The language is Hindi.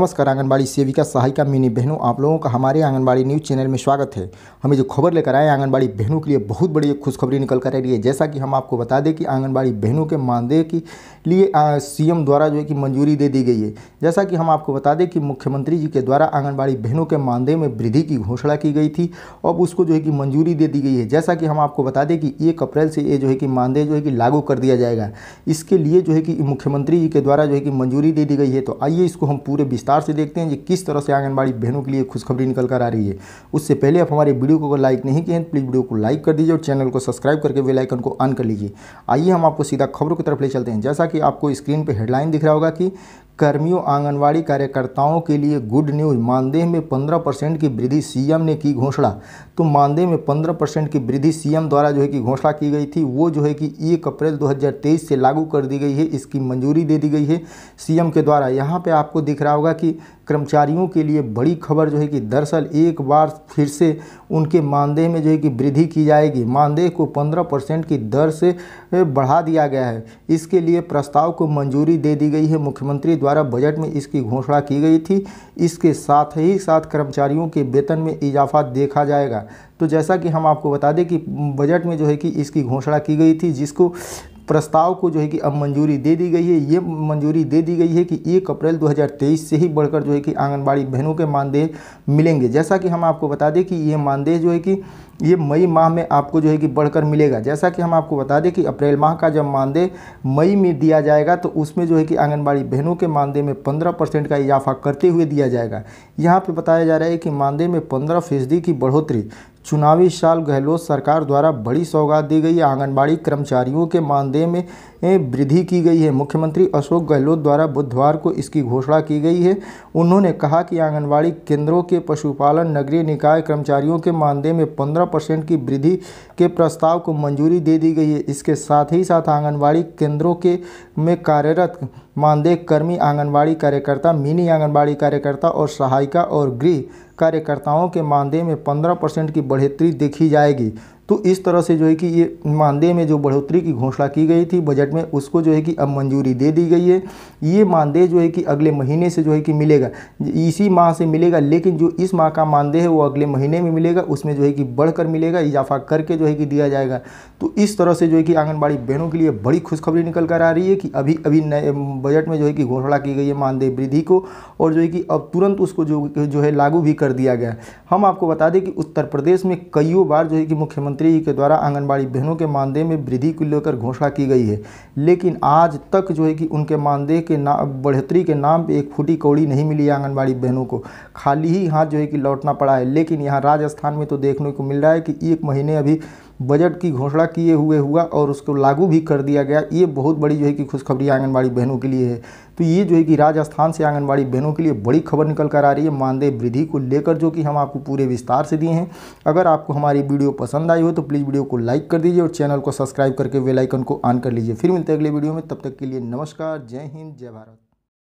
नमस्कार आंगनबाड़ी सेविका सहायिका मिनी बहनों आप लोगों का हमारे आंगनबाड़ी न्यूज़ चैनल में स्वागत है हमें जो खबर लेकर आए आंगनबाड़ी बहनों के लिए बहुत बड़ी खुशखबरी निकल कर आ रही है जैसा कि हम आपको बता दें कि आंगनबाड़ी बहनों के मानदेय के लिए सीएम द्वारा जो है कि मंजूरी दे दी गई है जैसा कि हम आपको बता दें कि मुख्यमंत्री जी के द्वारा आंगनबाड़ी बहनों के मानदेय में वृद्धि की घोषणा की गई थी अब उसको जो है कि मंजूरी दे दी गई है जैसा कि हम आपको बता दें कि एक अप्रैल से ये जो है कि मानदेय जो है कि लागू कर दिया जाएगा इसके लिए जो है कि मुख्यमंत्री जी के द्वारा जो है कि मंजूरी दे दी गई है तो आइए इसको हम पूरे विस्तार विस्तार से देखते हैं कि किस तरह से आंगनबाड़ी बहनों के लिए खुशखबरी निकल कर आ रही है उससे पहले आप हमारे वीडियो को अगर लाइक नहीं किए हैं प्लीज़ वीडियो को लाइक कर दीजिए और चैनल को सब्सक्राइब करके वेलाइकन को ऑन कर लीजिए आइए हम आपको सीधा खबरों की तरफ ले चलते हैं जैसा कि आपको स्क्रीन पर हेडलाइन दिख रहा होगा कि कर्मियों आंगनवाड़ी कार्यकर्ताओं के लिए गुड न्यूज मानदेह में 15 परसेंट की वृद्धि सीएम ने की घोषणा तो मानदेय में 15 परसेंट की वृद्धि सीएम द्वारा जो है कि घोषणा की गई थी वो जो है कि एक अप्रैल 2023 से लागू कर दी गई है इसकी मंजूरी दे दी गई है सीएम के द्वारा यहाँ पर आपको दिख रहा होगा कि कर्मचारियों के लिए बड़ी खबर जो है कि दरअसल एक बार फिर से उनके मानदेय में जो है कि वृद्धि की जाएगी मानदेय को 15 परसेंट की दर से बढ़ा दिया गया है इसके लिए प्रस्ताव को मंजूरी दे दी गई है मुख्यमंत्री द्वारा द्वारा बजट में इसकी घोषणा की गई थी इसके साथ ही साथ कर्मचारियों के वेतन में इजाफा देखा जाएगा तो जैसा कि हम आपको बता दें कि बजट में जो है कि इसकी घोषणा की गई थी जिसको प्रस्ताव को जो है कि अब मंजूरी दे दी गई है ये मंजूरी दे दी गई है कि एक अप्रैल 2023 से ही बढ़कर जो है कि आंगनबाड़ी बहनों के मानदेय मिलेंगे जैसा कि हम आपको बता दें कि ये मानदेय जो है कि ये मई माह में आपको जो है कि बढ़कर मिलेगा जैसा कि हम आपको बता दें कि अप्रैल माह का जब मानदेय मई में दिया जाएगा तो उसमें जो है कि आंगनबाड़ी बहनों के मानदेय में पंद्रह परसेंट का इजाफा करते हुए दिया जाएगा यहाँ पे बताया जा रहा है कि मानदेय में पंद्रह फीसदी की बढ़ोतरी चुनावी साल गहलोत सरकार द्वारा बड़ी सौगात दी गई आंगनबाड़ी कर्मचारियों के मानदेय में वृद्धि की गई है मुख्यमंत्री अशोक गहलोत द्वारा बुधवार को इसकी घोषणा की गई है उन्होंने कहा कि आंगनबाड़ी केंद्रों के पशुपालन नगरीय निकाय कर्मचारियों के मानदेय में पंद्रह परसेंट की वृद्धि के प्रस्ताव को मंजूरी दे दी गई है इसके साथ ही साथ आंगनबाड़ी केंद्रों के में कार्यरत मानदेय कर्मी आंगनबाड़ी कार्यकर्ता मिनी आंगनबाड़ी कार्यकर्ता और सहायिका और गृह कार्यकर्ताओं के मानदेय में पंद्रह परसेंट की बढ़ोतरी देखी जाएगी तो इस तरह से जो है कि ये मानदेय में जो बढ़ोतरी की घोषणा की गई थी बजट में उसको जो है कि अब मंजूरी दे दी गई है ये मानदेय जो है कि अगले महीने से जो है कि मिलेगा इसी माह से मिलेगा लेकिन जो इस माह का मानदेय है वो अगले महीने में मिलेगा उसमें जो है कि बढ़कर मिलेगा इजाफा करके जो है कि दिया जाएगा तो इस तरह से जो है कि आंगनबाड़ी बहनों के लिए बड़ी खुशखबरी निकल कर आ रही है कि अभी अभी नए बजट में जो है कि घोषणा की गई है मानदेय वृद्धि को और जो है कि अब तुरंत उसको जो जो है लागू भी कर दिया गया हम आपको बता दें कि उत्तर प्रदेश में कईयों बार जो है कि मुख्यमंत्री मंत्री जी के द्वारा आंगनबाड़ी बहनों के मानदेय में वृद्धि को लेकर घोषणा की गई है लेकिन आज तक जो है कि उनके मानदेय के ना बढ़ोतरी के नाम पर एक फूटी कौड़ी नहीं मिली है आंगनबाड़ी बहनों को खाली ही हाथ जो है कि लौटना पड़ा है लेकिन यहाँ राजस्थान में तो देखने को मिल रहा है कि एक महीने अभी बजट की घोषणा किए हुए हुआ और उसको लागू भी कर दिया गया ये बहुत बड़ी जो है कि खुशखबरी आंगनबाड़ी बहनों के लिए है तो ये जो है कि राजस्थान से आंगनबाड़ी बहनों के लिए बड़ी खबर निकल कर आ रही है मानदेय वृद्धि को लेकर जो कि हम आपको पूरे विस्तार से दिए हैं अगर आपको हमारी वीडियो पसंद आई हो तो प्लीज़ वीडियो को लाइक कर दीजिए और चैनल को सब्सक्राइब करके वेलाइकन को ऑन कर लीजिए फिर मिलते हैं अगले वीडियो में तब तक के लिए नमस्कार जय हिंद जय भारत